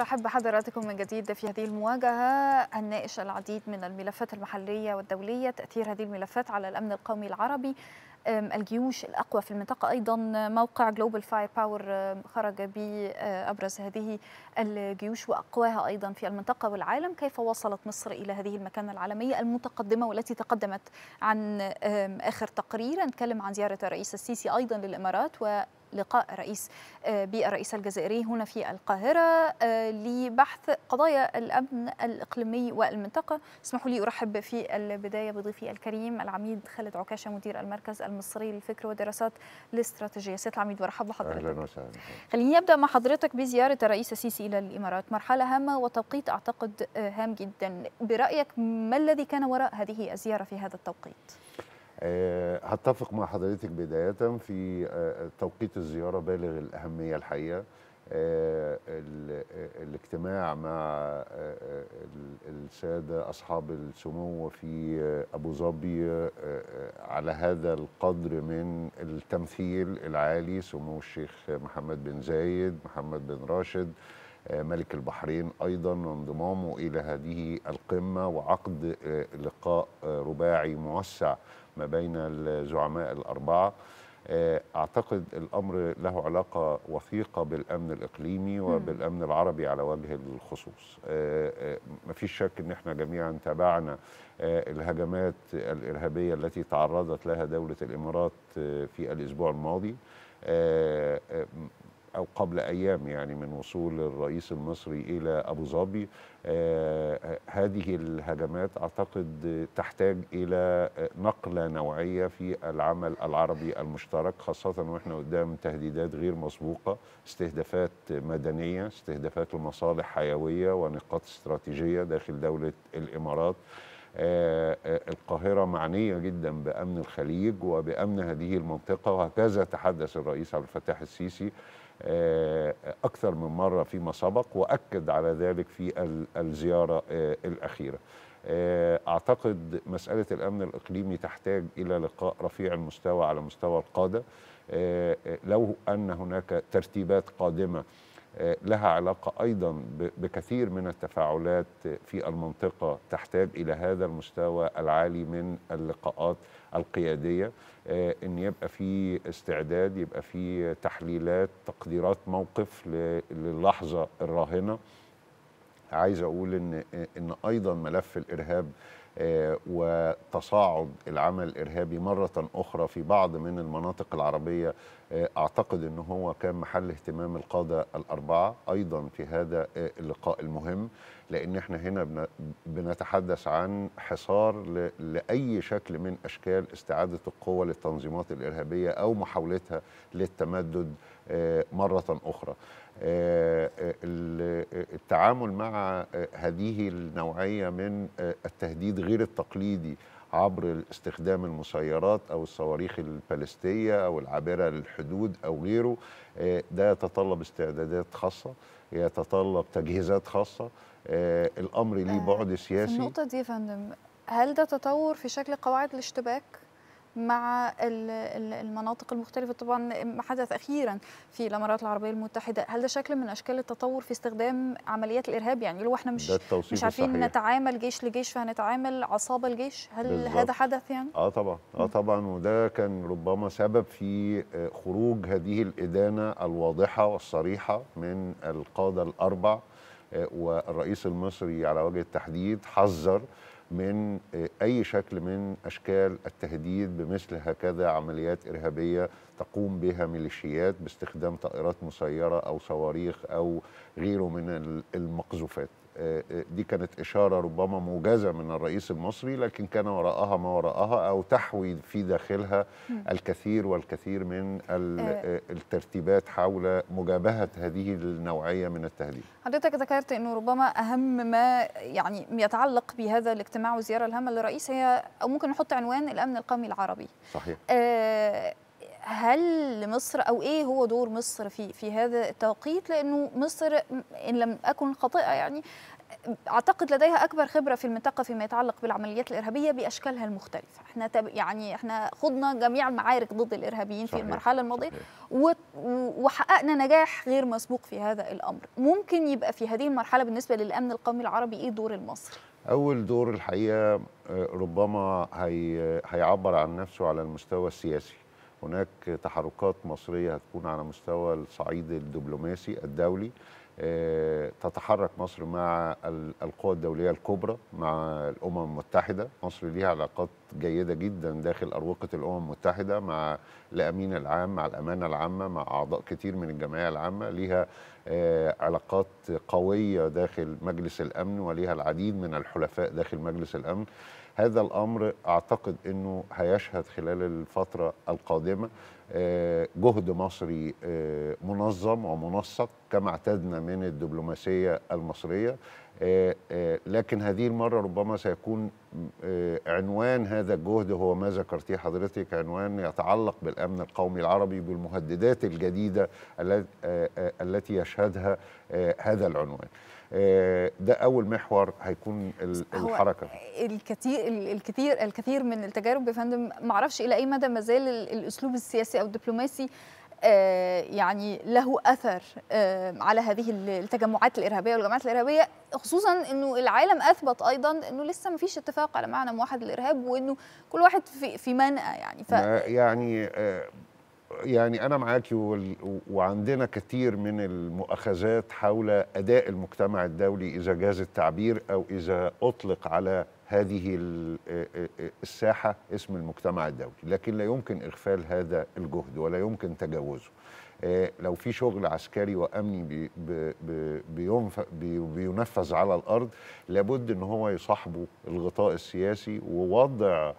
ورحب بحضراتكم من جديد في هذه المواجهة الناقش العديد من الملفات المحلية والدولية تأثير هذه الملفات على الأمن القومي العربي الجيوش الأقوى في المنطقة أيضا موقع جلوبال فاير باور خرج بأبرز هذه الجيوش وأقواها أيضا في المنطقة والعالم كيف وصلت مصر إلى هذه المكانة العالمية المتقدمة والتي تقدمت عن آخر تقرير نتكلم عن زيارة الرئيس السيسي أيضا للإمارات و لقاء رئيس آه، بالرئيس الجزائري هنا في القاهرة آه، لبحث قضايا الأمن الإقليمي والمنطقة اسمحوا لي أرحب في البداية بضيفي الكريم العميد خالد عكاشة مدير المركز المصري للفكر والدراسات الاستراتيجية سيد العميد مرحبا بحضرتك أهلا وسهلا خليني أبدأ مع حضرتك بزيارة الرئيس السيسي إلى الإمارات مرحلة هامة وتوقيت أعتقد آه، هام جدا برأيك ما الذي كان وراء هذه الزيارة في هذا التوقيت؟ آه، هتفق مع حضرتك بداية في آه، توقيت الزيارة بالغ الأهمية الحقيقة آه، الاجتماع مع السادة أصحاب السمو في أبو ظبي على هذا القدر من التمثيل العالي سمو الشيخ محمد بن زايد محمد بن راشد ملك البحرين أيضا وانضمامه إلى هذه القمة وعقد لقاء رباعي موسع ما بين الزعماء الأربعة آه، أعتقد الأمر له علاقة وثيقة بالأمن الإقليمي وبالأمن العربي على وجه الخصوص آه، آه، مفيش شك أن احنا جميعا تابعنا الهجمات الإرهابية التي تعرضت لها دولة الإمارات في الأسبوع الماضي او قبل ايام يعني من وصول الرئيس المصري الى ابو ظبي آه، آه، هذه الهجمات اعتقد تحتاج الى نقله نوعيه في العمل العربي المشترك خاصه واحنا قدام تهديدات غير مسبوقه استهدافات مدنيه استهدافات لمصالح حيويه ونقاط استراتيجيه داخل دوله الامارات آه، القاهرة معنية جدا بأمن الخليج وبأمن هذه المنطقة وهكذا تحدث الرئيس عبد الفتاح السيسي آه، أكثر من مرة فيما سبق وأكد على ذلك في الزيارة آه، الأخيرة آه، أعتقد مسألة الأمن الإقليمي تحتاج إلى لقاء رفيع المستوى على مستوى القادة لو أن هناك ترتيبات قادمة لها علاقة أيضا بكثير من التفاعلات في المنطقة تحتاج إلى هذا المستوى العالي من اللقاءات القيادية آه، إن يبقى في استعداد يبقى في تحليلات تقديرات موقف للحظة الراهنة عايز أقول إن, إن أيضا ملف الإرهاب آه، وتصاعد العمل الإرهابي مرة أخرى في بعض من المناطق العربية آه، أعتقد أنه هو كان محل اهتمام القادة الأربعة أيضا في هذا آه، اللقاء المهم لأن احنا هنا بنتحدث عن حصار لأي شكل من أشكال استعادة القوة للتنظيمات الإرهابية أو محاولتها للتمدد مرة أخرى آه، آه، آه، التعامل مع هذه النوعية من التهديد غير التقليدي عبر استخدام المسيرات أو الصواريخ الفلسطينية أو العابرة للحدود أو غيره ده يتطلب استعدادات خاصة يتطلب تجهيزات خاصة الأمر ليه بعد سياسي النقطة دي يا فندم هل ده تطور في شكل قواعد الاشتباك؟ مع المناطق المختلفة طبعا ما حدث أخيرا في الإمارات العربية المتحدة هل ده شكل من أشكال التطور في استخدام عمليات الإرهاب يعني لو احنا مش مش عارفين الصحيح. نتعامل جيش لجيش فهنتعامل عصابة لجيش هل بالزبط. هذا حدث يعني؟ اه طبعا اه طبعا وده كان ربما سبب في آه، خروج هذه الإدانة الواضحة والصريحة من القادة الأربع آه، والرئيس المصري على وجه التحديد حذر من آه، أي شكل من أشكال التهديد بمثل هكذا عمليات إرهابية تقوم بها ميليشيات باستخدام طائرات مسيرة أو صواريخ أو غيره من المقذوفات دي كانت إشارة ربما موجزة من الرئيس المصري لكن كان وراءها ما وراءها أو تحوي في داخلها الكثير والكثير من آه. الترتيبات حول مجابهة هذه النوعية من التهديد حضرتك ذكرت أنه ربما أهم ما يعني يتعلق بهذا الاجتماع والزيارة الهامة للرئيس هي أو ممكن نحط عنوان الأمن القومي العربي صحيح آه هل مصر او ايه هو دور مصر في في هذا التوقيت لانه مصر ان لم اكن خاطئه يعني اعتقد لديها اكبر خبره في المنطقه فيما يتعلق بالعمليات الارهابيه باشكالها المختلفه احنا يعني احنا خضنا جميع المعارك ضد الارهابيين صحيح. في المرحله الماضيه وحققنا نجاح غير مسبوق في هذا الامر ممكن يبقى في هذه المرحله بالنسبه للامن القومي العربي ايه دور المصري اول دور الحقيقه آه، ربما هي هيعبر عن نفسه على المستوى السياسي هناك تحركات مصريه هتكون على مستوى الصعيد الدبلوماسي الدولي آه، تتحرك مصر مع القوى الدوليه الكبرى مع الامم المتحده، مصر ليها علاقات جيده جدا داخل اروقه الامم المتحده مع الامين العام مع الامانه العامه مع اعضاء كتير من الجمعيه العامه، ليها آه، علاقات قويه داخل مجلس الامن وليها العديد من الحلفاء داخل مجلس الامن. هذا الامر اعتقد انه هيشهد خلال الفتره القادمه آه، جهد مصري آه، منظم ومنسق كما اعتدنا من الدبلوماسيه المصريه آه، آه، لكن هذه المرة ربما سيكون آه، عنوان هذا الجهد هو ما ذكرتيه حضرتك عنوان يتعلق بالأمن القومي العربي بالمهددات الجديدة التي يشهدها هذا العنوان ده اول محور هيكون الحركه الكثير الكثير الكثير من التجارب يا فندم ما اعرفش الى اي مدى ما زال الاسلوب السياسي او الدبلوماسي آه، يعني له اثر آه، على هذه التجمعات الارهابيه والجماعات الارهابيه خصوصا انه العالم اثبت ايضا انه لسه ما فيش اتفاق على معنى موحد للارهاب وانه كل واحد في في منأى يعني ف... يعني آه، يعني أنا معاكي وعندنا كثير من المؤاخذات حول أداء المجتمع الدولي إذا جاز التعبير أو إذا أطلق على هذه الساحة اسم المجتمع الدولي لكن لا يمكن إغفال هذا الجهد ولا يمكن تجاوزه آه، لو في شغل عسكري وأمني بينفذ على الأرض لابد أن هو يصاحبه الغطاء السياسي ووضع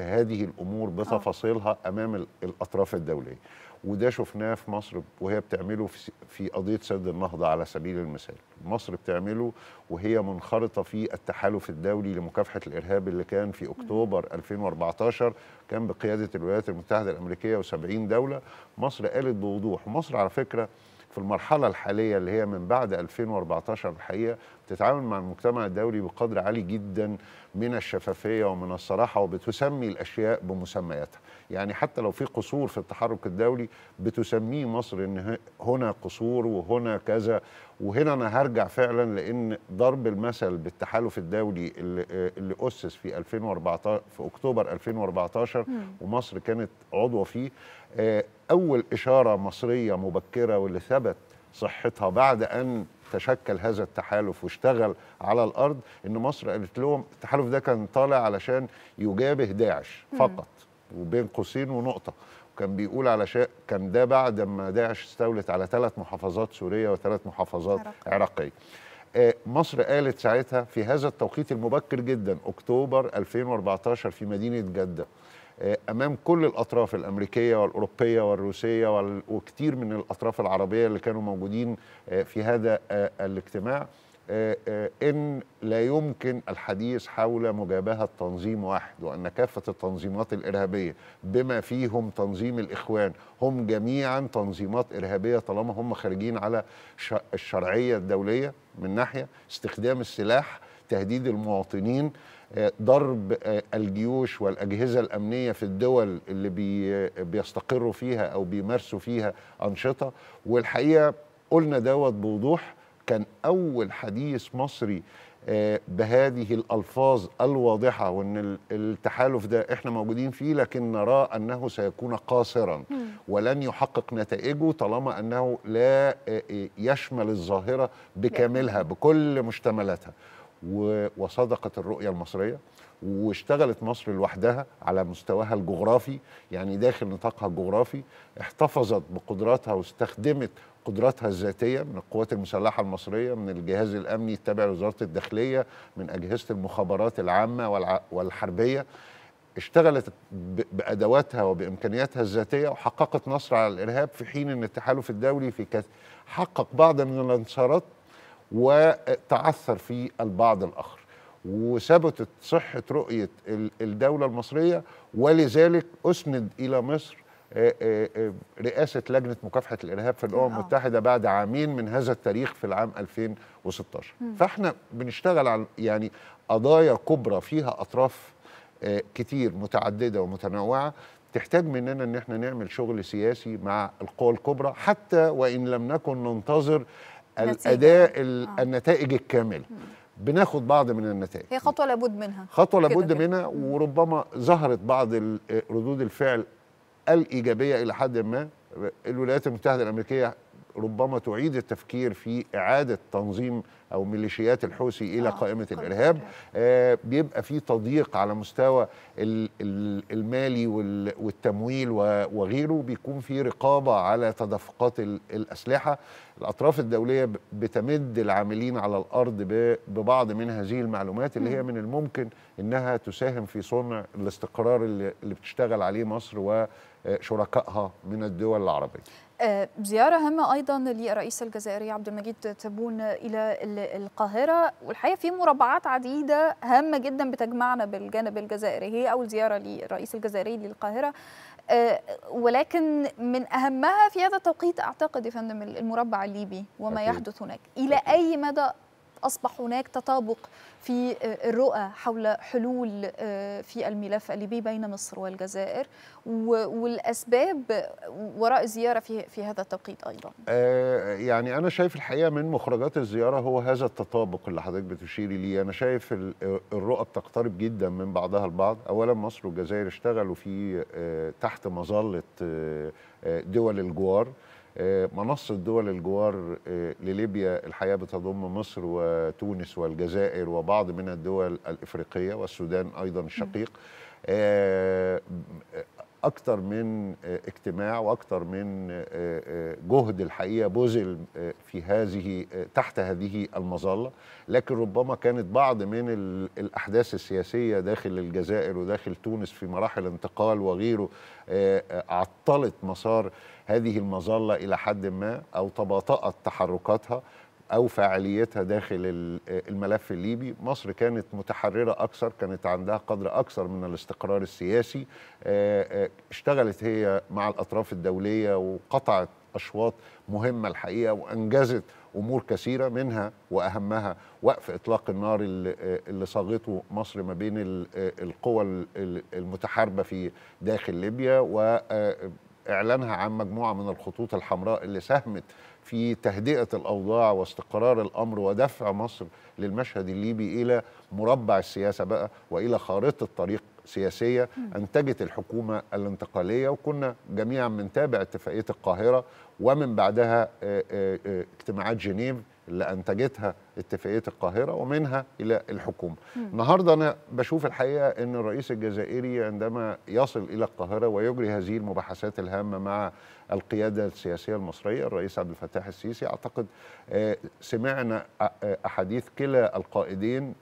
هذه الامور بتفاصيلها امام الاطراف الدوليه وده شفناه في مصر وهي بتعمله في قضيه سد النهضه على سبيل المثال مصر بتعمله وهي منخرطه في التحالف الدولي لمكافحه الارهاب اللي كان في اكتوبر 2014 كان بقياده الولايات المتحده الامريكيه و70 دوله مصر قالت بوضوح مصر على فكره في المرحلة الحالية اللي هي من بعد 2014 الحقيقة بتتعامل مع المجتمع الدولي بقدر عالي جدا من الشفافية ومن الصراحة وبتسمي الأشياء بمسمياتها يعني حتى لو في قصور في التحرك الدولي بتسميه مصر ان هنا قصور وهنا كذا وهنا انا هرجع فعلا لان ضرب المثل بالتحالف الدولي اللي, اللي اسس في 2014 في اكتوبر 2014 ومصر كانت عضوه فيه آه، أول إشارة مصرية مبكرة واللي ثبت صحتها بعد أن تشكل هذا التحالف واشتغل على الأرض إن مصر قالت لهم التحالف ده كان طالع علشان يجابه داعش فقط وبين قوسين ونقطة وكان بيقول على شيء كان ده بعد ما داعش استولت على ثلاث محافظات سورية وثلاث محافظات عراقية آه، مصر قالت ساعتها في هذا التوقيت المبكر جدا أكتوبر 2014 في مدينة جدة آه، امام كل الاطراف الامريكيه والاوروبيه والروسيه وكثير من الاطراف العربيه اللي كانوا موجودين آه، في هذا آه، الاجتماع ان لا يمكن الحديث حول مجابهه تنظيم واحد وان كافه التنظيمات الارهابيه بما فيهم تنظيم الاخوان هم جميعا تنظيمات ارهابيه طالما هم خارجين على الشرعيه الدوليه من ناحيه استخدام السلاح تهديد المواطنين آه، ضرب آه، الجيوش والأجهزة الأمنية في الدول اللي بي بيستقروا فيها أو بيمارسوا فيها أنشطة والحقيقة قلنا دوت بوضوح كان أول حديث مصري آه، بهذه الألفاظ الواضحة وأن التحالف ده إحنا موجودين فيه لكن نرى أنه سيكون قاصرا ولن يحقق نتائجه طالما أنه لا يشمل الظاهرة بكاملها بكل مشتملاتها وصدقت الرؤية المصرية واشتغلت مصر لوحدها على مستواها الجغرافي يعني داخل نطاقها الجغرافي احتفظت بقدراتها واستخدمت قدراتها الذاتية من القوات المسلحة المصرية من الجهاز الأمني التابع لوزارة الداخلية من أجهزة المخابرات العامة والحربية اشتغلت بأدواتها وبإمكانياتها الذاتية وحققت نصر على الإرهاب في حين أن التحالف الدولي في حقق بعض من الانتصارات وتعثر في البعض الآخر وثبتت صحة رؤية الدولة المصرية ولذلك أسند إلى مصر رئاسة لجنة مكافحة الإرهاب في الأمم آه. المتحدة بعد عامين من هذا التاريخ في العام 2016 فإحنا بنشتغل على يعني قضايا كبرى فيها أطراف كتير متعددة ومتنوعة تحتاج مننا ان احنا نعمل شغل سياسي مع القوى الكبرى حتى وان لم نكن ننتظر الاداء آه. النتائج الكامله بناخد بعض من النتائج هي خطوه لابد منها خطوه لابد منها وربما ظهرت بعض ردود الفعل الايجابيه الى حد ما الولايات المتحده الامريكيه ربما تعيد التفكير في إعادة تنظيم أو ميليشيات الحوثي إلى آه قائمة الإرهاب آه بيبقى في تضييق على مستوى المالي والتمويل وغيره بيكون في رقابة على تدفقات الأسلحة الأطراف الدولية بتمد العاملين على الأرض ببعض من هذه المعلومات اللي هي من الممكن أنها تساهم في صنع الاستقرار اللي بتشتغل عليه مصر وشركائها من الدول العربية آه، زيارة هامة أيضا للرئيس الجزائري عبد المجيد تبون إلى القاهرة والحقيقة في مربعات عديدة هامة جدا بتجمعنا بالجانب الجزائري هي أول زيارة للرئيس الجزائري للقاهرة آه، ولكن من أهمها في هذا التوقيت أعتقد يا فندم المربع الليبي وما يحدث هناك إلى أي مدى أصبح هناك تطابق في آه، الرؤى حول حلول آه، في الملف الليبي بين مصر والجزائر والأسباب وراء الزيارة في, هذا التوقيت أيضا آه، يعني أنا شايف الحقيقة من مخرجات الزيارة هو هذا التطابق اللي حضرتك بتشيري ليه أنا شايف الرؤى بتقترب جدا من بعضها البعض أولا مصر والجزائر اشتغلوا في تحت مظلة دول الجوار منصة دول الجوار آه، لليبيا الحقيقة بتضم مصر وتونس والجزائر وبعض من الدول الإفريقية والسودان أيضا الشقيق آه، اكتر من آه، اجتماع واكتر من آه، آه، جهد الحقيقه بذل في هذه تحت هذه المظله لكن ربما كانت بعض من الاحداث السياسيه داخل الجزائر وداخل تونس في مراحل انتقال وغيره عطلت مسار هذه المظله الى حد ما او تباطات تحركاتها او فاعليتها داخل الملف الليبي مصر كانت متحرره اكثر كانت عندها قدر اكثر من الاستقرار السياسي آه، آه، اشتغلت هي مع الاطراف الدوليه وقطعت اشواط مهمه الحقيقه وانجزت امور كثيره منها واهمها وقف اطلاق النار آه، اللي صاغته مصر ما بين القوى المتحاربه في داخل ليبيا واعلانها عن مجموعه من الخطوط الحمراء اللي ساهمت في تهدئه الاوضاع واستقرار الامر ودفع مصر للمشهد الليبي الى مربع السياسه بقى والى خارطه طريق سياسيه انتجت الحكومه الانتقاليه وكنا جميعا بنتابع اتفاقيه القاهره ومن بعدها آه، آه، آه، اجتماعات جنيف اللي انتجتها اتفاقيه القاهره ومنها الى الحكومه. النهارده انا بشوف الحقيقه ان الرئيس الجزائري عندما يصل الى القاهره ويجري هذه المباحثات الهامه مع القياده السياسيه المصريه الرئيس عبد الفتاح السيسي اعتقد آه، سمعنا آه، آه، احاديث كلا القائدين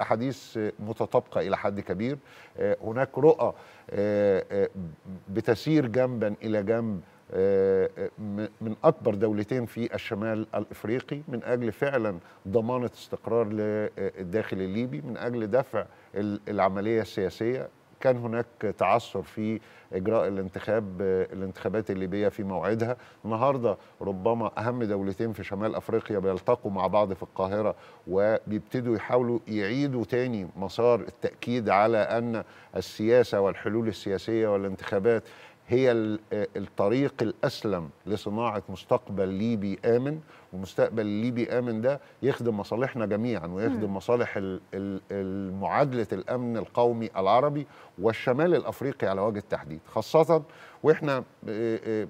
احاديث متطابقه الى حد كبير هناك رؤى بتسير جنبا الى جنب آه، آه، من اكبر دولتين في الشمال الافريقي من اجل فعلا ضمانه استقرار للداخل آه، الليبي من اجل دفع العمليه السياسيه كان هناك تعثر في اجراء الانتخاب الانتخابات الليبيه في موعدها النهارده ربما اهم دولتين في شمال افريقيا بيلتقوا مع بعض في القاهره وبيبتدوا يحاولوا يعيدوا تاني مسار التاكيد على ان السياسه والحلول السياسيه والانتخابات هي آه، الطريق الأسلم لصناعة مستقبل ليبي آمن ومستقبل ليبي آمن ده يخدم مصالحنا جميعا ويخدم مصالح معادلة الأمن القومي العربي والشمال الأفريقي على وجه التحديد خاصة واحنا آه، آه،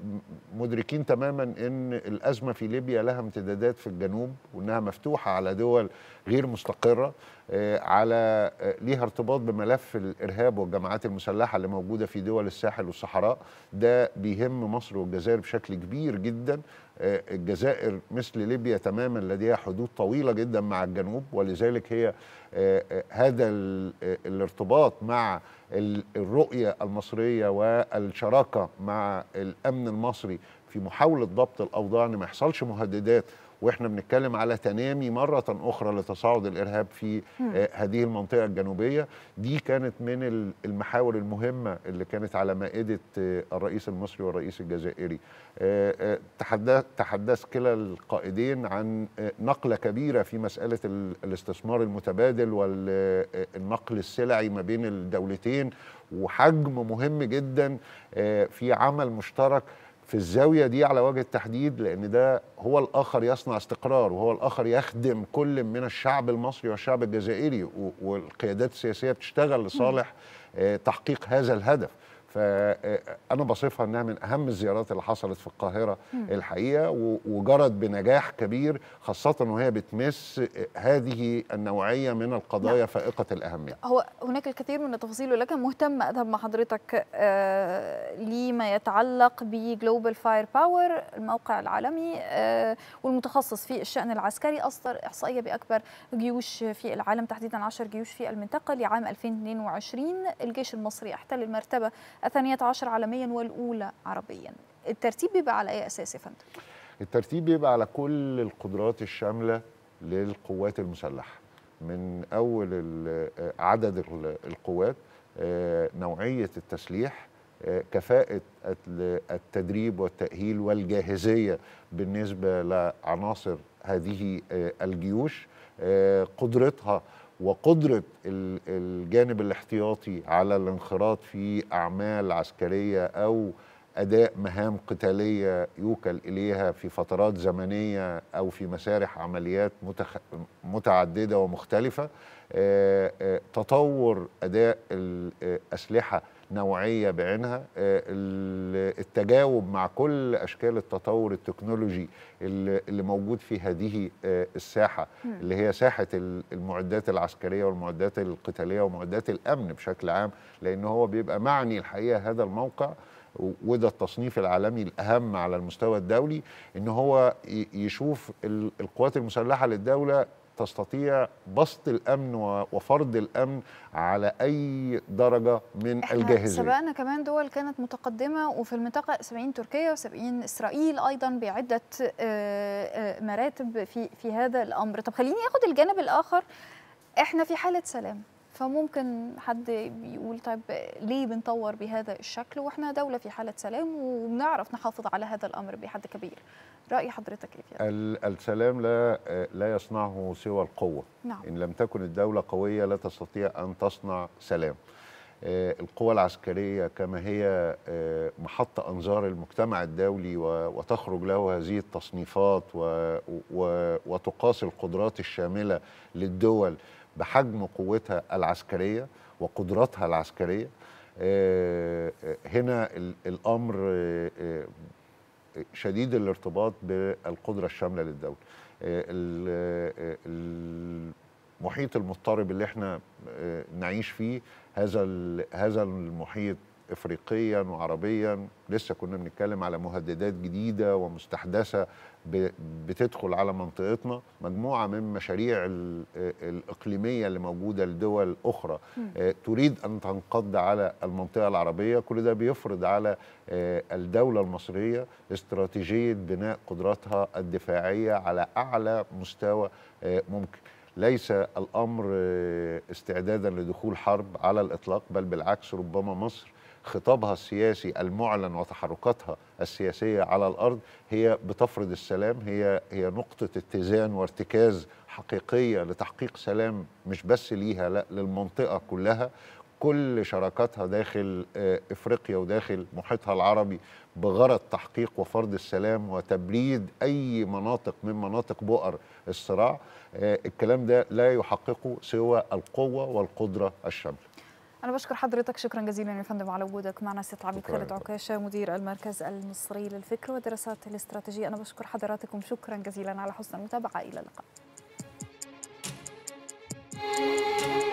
مدركين تماما ان الازمه في ليبيا لها امتدادات في الجنوب وانها مفتوحه على دول غير مستقره آه، على ليها ارتباط بملف الارهاب والجماعات المسلحه اللي موجوده في دول الساحل والصحراء ده بيهم مصر والجزائر بشكل كبير جدا آه، الجزائر مثل ليبيا تماما لديها حدود طويله جدا مع الجنوب ولذلك هي آه، آه، هذا الارتباط مع الرؤيه المصريه والشراكه مع الامن المصري في محاوله ضبط الاوضاع ان ما يحصلش مهددات واحنا بنتكلم على تنامي مره اخرى لتصاعد الارهاب في آه، هذه المنطقه الجنوبيه دي كانت من المحاور المهمه اللي كانت على مائده آه، الرئيس المصري والرئيس الجزائري آه، تحدث تحدث كلا القائدين عن نقله كبيره في مساله الاستثمار المتبادل والنقل السلعي ما بين الدولتين وحجم مهم جدا في عمل مشترك في الزاويه دي على وجه التحديد لان ده هو الاخر يصنع استقرار وهو الاخر يخدم كل من الشعب المصري والشعب الجزائري والقيادات السياسيه بتشتغل لصالح آه، تحقيق هذا الهدف فانا بصفها انها من اهم الزيارات اللي حصلت في القاهره الحقيقه وجرت بنجاح كبير خاصه وهي بتمس هذه النوعيه من القضايا نعم. فائقه الاهميه هو هناك الكثير من التفاصيل ولكن مهتم اذهب مع حضرتك آه، لما يتعلق بجلوبال فاير باور الموقع العالمي آه، والمتخصص في الشان العسكري اصدر احصائيه باكبر جيوش في العالم تحديدا 10 جيوش في المنطقه لعام 2022 الجيش المصري احتل المرتبه الثانية عشر عالميا والأولى عربيا الترتيب بيبقى على أي أساس يا فندم؟ الترتيب بيبقى على كل القدرات الشاملة للقوات المسلحة من أول آه، عدد القوات آه، نوعية التسليح آه، كفاءة التدريب والتأهيل والجاهزية بالنسبة لعناصر هذه الجيوش قدرتها وقدرة الجانب الاحتياطي على الانخراط في أعمال عسكرية أو أداء مهام قتالية يوكل إليها في فترات زمنية أو في مسارح عمليات متخ... متعددة ومختلفة تطور أداء الأسلحة نوعيه بعينها آه، التجاوب مع كل اشكال التطور التكنولوجي اللي موجود في هذه آه، الساحه اللي هي ساحه المعدات العسكريه والمعدات القتاليه ومعدات الامن بشكل عام لان هو بيبقى معني الحقيقه هذا الموقع وده التصنيف العالمي الاهم على المستوى الدولي ان هو يشوف القوات المسلحه للدوله تستطيع بسط الامن وفرض الامن على اي درجه من إحنا الجاهزيه سبقنا كمان دول كانت متقدمه وفي المنطقه 70 تركيا و70 اسرائيل ايضا بعده آه، آه، مراتب في في هذا الامر طب خليني اخد الجانب الاخر احنا في حاله سلام فممكن حد يقول طيب ليه بنطور بهذا الشكل واحنا دوله في حاله سلام وبنعرف نحافظ على هذا الامر بحد كبير راي حضرتك ايه السلام لا لا يصنعه سوى القوه نعم. ان لم تكن الدوله قويه لا تستطيع ان تصنع سلام آه، القوى العسكريه كما هي آه، محط انظار المجتمع الدولي وتخرج له هذه التصنيفات وتقاس القدرات الشامله للدول بحجم قوتها العسكريه وقدراتها العسكريه آه، آه، هنا الامر آه، شديد الارتباط بالقدره الشامله للدوله المحيط المضطرب اللي احنا نعيش فيه هذا هذا المحيط افريقيا وعربيا لسه كنا بنتكلم على مهددات جديده ومستحدثه بتدخل على منطقتنا مجموعه من مشاريع الاقليميه اللي موجوده لدول اخرى آه، تريد ان تنقض على المنطقه العربيه كل ده بيفرض على آه، الدوله المصريه استراتيجيه بناء قدراتها الدفاعيه على اعلى مستوى آه، ممكن ليس الامر استعدادا لدخول حرب على الاطلاق بل بالعكس ربما مصر خطابها السياسي المعلن وتحركاتها السياسيه على الارض هي بتفرض السلام هي هي نقطه اتزان وارتكاز حقيقيه لتحقيق سلام مش بس ليها لا للمنطقه كلها كل شراكاتها داخل آه، افريقيا وداخل محيطها العربي بغرض تحقيق وفرض السلام وتبريد اي مناطق من مناطق بؤر الصراع آه، الكلام ده لا يحققه سوى القوه والقدره الشامله أنا بشكر حضرتك شكرا جزيلا يا فندم على وجودك معنا سيد عبيد خالد عكاشة مدير المركز المصري للفكر والدراسات الاستراتيجية أنا بشكر حضراتكم شكرا جزيلا على حسن المتابعة إلى اللقاء